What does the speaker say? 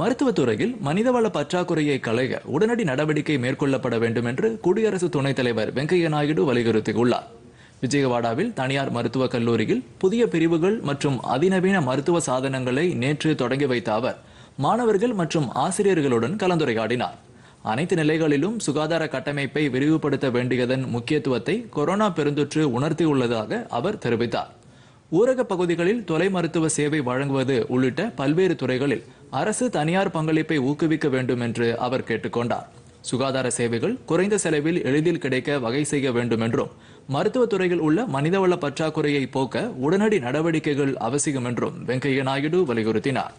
மருத்துவத்துறையில் மனிதவள பற்றாக்குறையை களைய உடனடி நடவடிக்கை மேற்கொள்ளப்பட வேண்டும் என்று குடியரசு துணைத் தலைவர் வெங்கையா நாயுடு வலியுறுத்தியுள்ளார் விஜயவாடாவில் தனியார் மருத்துவக் கல்லூரியில் புதிய பிரிவுகள் மற்றும் அதிநவீன மருத்துவ சாதனங்களை நேற்று தொடங்கி வைத்த அவர் மாணவர்கள் மற்றும் ஆசிரியர்களுடன் கலந்துரையாடினார் அனைத்து நிலைகளிலும் சுகாதார கட்டமைப்பை விரிவுபடுத்த வேண்டியதன் முக்கியத்துவத்தை கொரோனா பெருந்தொற்று உணர்த்தியுள்ளதாக அவர் தெரிவித்தார் ஊரகப் பகுதிகளில் தொலை மருத்துவ சேவை வழங்குவது உள்ளிட்ட பல்வேறு துறைகளில் அரசு தனியார் பங்களிப்பை ஊக்குவிக்க வேண்டும் என்று அவர் கேட்டுக்கொண்டார் சுகாதார சேவைகள் குறைந்த செலவில் எளிதில் கிடைக்க வகை செய்ய வேண்டும் என்றும் துறையில் உள்ள மனிதவள பற்றாக்குறையை போக்க உடனடி நடவடிக்கைகள் அவசியம் என்றும் வெங்கையா நாயுடு வலியுறுத்தினார்